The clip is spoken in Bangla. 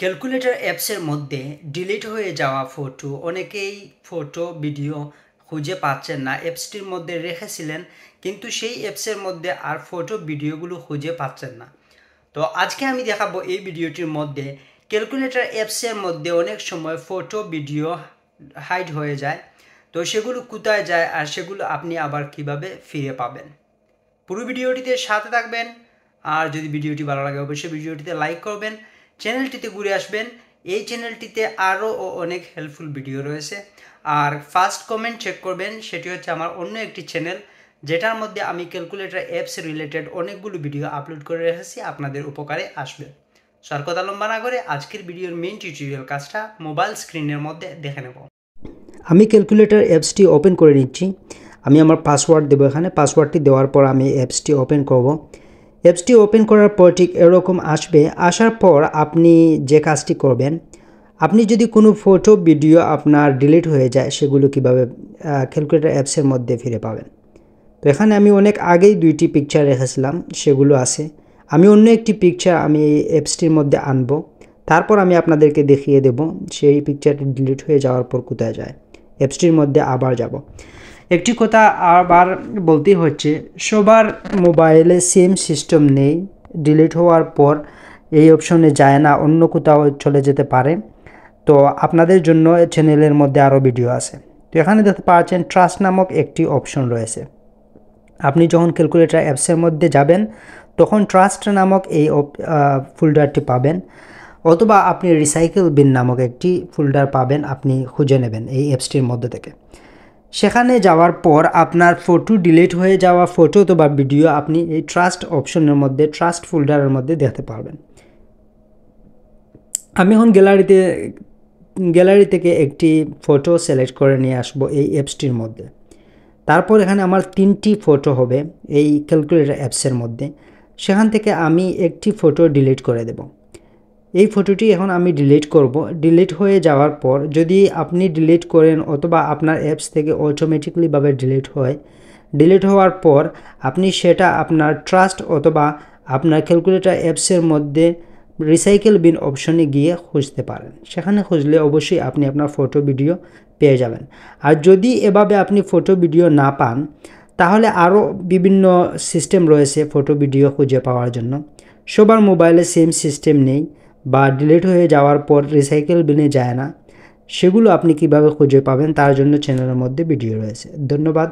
ক্যালকুলেটর অ্যাপসের মধ্যে ডিলিট হয়ে যাওয়া ফটো অনেকেই ফটো ভিডিও খুঁজে পাচ্ছেন না অ্যাপসটির মধ্যে রেখেছিলেন কিন্তু সেই অ্যাপসের মধ্যে আর ফটো ভিডিওগুলো খুঁজে পাচ্ছেন না তো আজকে আমি দেখাবো এই ভিডিওটির মধ্যে ক্যালকুলেটর অ্যাপসের মধ্যে অনেক সময় ফটো ভিডিও হাইড হয়ে যায় তো সেগুলো কোথায় যায় আর সেগুলো আপনি আবার কিভাবে ফিরে পাবেন পুরো ভিডিওটিতে সাথে থাকবেন আর যদি ভিডিওটি ভালো লাগে অবশ্যই ভিডিওটিতে লাইক করবেন চ্যানেলটিতে ঘুরে আসবেন এই চ্যানেলটিতে আরও অনেক হেল্পফুল ভিডিও রয়েছে আর ফার্স্ট কমেন্ট চেক করবেন সেটি হচ্ছে আমার অন্য একটি চ্যানেল যেটার মধ্যে আমি ক্যালকুলেটর অ্যাপস রিলেটেড অনেকগুলো ভিডিও আপলোড করে রেখেছি আপনাদের উপকারে আসবে সরকতা লম্বা না করে আজকের ভিডিওর মেন টিউটোরিয়াল কাজটা মোবাইল স্ক্রিনের মধ্যে দেখে নেব আমি ক্যালকুলেটর অ্যাপসটি ওপেন করে নিচ্ছি আমি আমার পাসওয়ার্ড দেবো এখানে পাসওয়ার্ডটি দেওয়ার পর আমি অ্যাপসটি ওপেন করব অ্যাপসটি ওপেন করার পর ঠিক এরকম আসবে আসার পর আপনি যে কাজটি করবেন আপনি যদি কোনো ফটো ভিডিও আপনার ডিলিট হয়ে যায় সেগুলো কিভাবে ক্যালকুলেটার অ্যাপসের মধ্যে ফিরে পাবেন তো এখানে আমি অনেক আগেই দুইটি পিকচার রেখেছিলাম সেগুলো আছে আমি অন্য একটি পিকচার আমি এই অ্যাপসটির মধ্যে আনবো তারপর আমি আপনাদেরকে দেখিয়ে দেব সেই পিকচারটি ডিলিট হয়ে যাওয়ার পর কোথায় যায় অ্যাপসটির মধ্যে আবার যাব একটি কথা আবার বলতে হচ্ছে সবার মোবাইলে সেম সিস্টেম নেই ডিলিট হওয়ার পর এই অপশনে যায় না অন্য কোথাও চলে যেতে পারে তো আপনাদের জন্য চ্যানেলের মধ্যে আরও ভিডিও আছে তো এখানে দেখতে পাচ্ছেন ট্রাস্ট নামক একটি অপশন রয়েছে আপনি যখন ক্যালকুলেটার অ্যাপসের মধ্যে যাবেন তখন ট্রাস্ট নামক এই ফোল্ডারটি পাবেন অথবা আপনি রিসাইকেল বিন নামক একটি ফোল্ডার পাবেন আপনি খুঁজে নেবেন এই অ্যাপসটির মধ্যে থেকে সেখানে যাওয়ার পর আপনার ফটো ডিলিট হয়ে যাওয়া ফটো অথবা ভিডিও আপনি এই ট্রাস্ট অপশনের মধ্যে ট্রাস্ট ফোল্ডারের মধ্যে দেখতে পারবেন আমি এখন গ্যালারিতে গ্যালারি থেকে একটি ফটো সিলেক্ট করে নিয়ে আসব এই অ্যাপসটির মধ্যে তারপর এখানে আমার তিনটি ফটো হবে এই ক্যালকুলেটর অ্যাপসের মধ্যে সেখান থেকে আমি একটি ফটো ডিলিট করে দেবো এই ফটোটি এখন আমি ডিলিট করব ডিলিট হয়ে যাওয়ার পর যদি আপনি ডিলিট করেন অথবা আপনার অ্যাপস থেকে অটোমেটিকলিভাবে ডিলিট হয় ডিলিট হওয়ার পর আপনি সেটা আপনার ট্রাস্ট অথবা আপনার ক্যালকুলেটার অ্যাপসের মধ্যে রিসাইকেল বিন অপশনে গিয়ে খুঁজতে পারেন সেখানে খুঁজলে অবশ্যই আপনি আপনার ফটো ভিডিও পেয়ে যাবেন আর যদি এভাবে আপনি ফটো ভিডিও না পান তাহলে আরও বিভিন্ন সিস্টেম রয়েছে ফটো ভিডিও খুঁজে পাওয়ার জন্য সবার মোবাইলে সেম সিস্টেম নেই বা ডিলিট হয়ে যাওয়ার পর রিসাইকেল বিনে যায় না সেগুলো আপনি কিভাবে খুঁজে পাবেন তার জন্য চ্যানেলের মধ্যে ভিডিও রয়েছে ধন্যবাদ